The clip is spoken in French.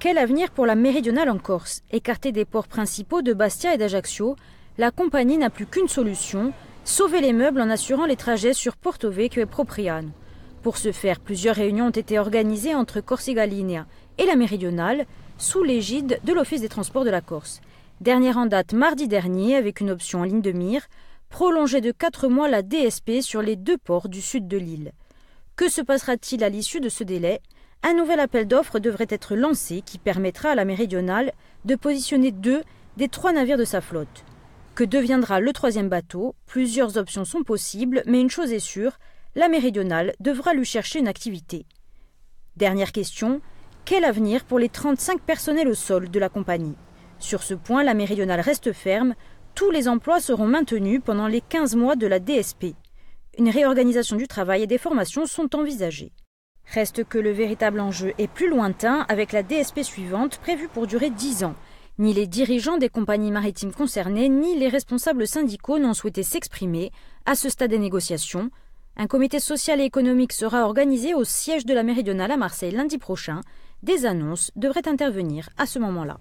Quel avenir pour la méridionale en Corse Écartée des ports principaux de Bastia et d'Ajaccio, la compagnie n'a plus qu'une solution, sauver les meubles en assurant les trajets sur Porto Vecchio et Propriano. Pour ce faire, plusieurs réunions ont été organisées entre Corsica Linea et la méridionale, sous l'égide de l'Office des transports de la Corse. Dernière en date mardi dernier, avec une option en ligne de mire, prolonger de 4 mois la DSP sur les deux ports du sud de l'île. Que se passera-t-il à l'issue de ce délai un nouvel appel d'offres devrait être lancé qui permettra à la Méridionale de positionner deux des trois navires de sa flotte. Que deviendra le troisième bateau Plusieurs options sont possibles, mais une chose est sûre, la Méridionale devra lui chercher une activité. Dernière question, quel avenir pour les 35 personnels au sol de la compagnie Sur ce point, la Méridionale reste ferme, tous les emplois seront maintenus pendant les 15 mois de la DSP. Une réorganisation du travail et des formations sont envisagées. Reste que le véritable enjeu est plus lointain avec la DSP suivante prévue pour durer 10 ans. Ni les dirigeants des compagnies maritimes concernées, ni les responsables syndicaux n'ont souhaité s'exprimer à ce stade des négociations. Un comité social et économique sera organisé au siège de la Méridionale à Marseille lundi prochain. Des annonces devraient intervenir à ce moment-là.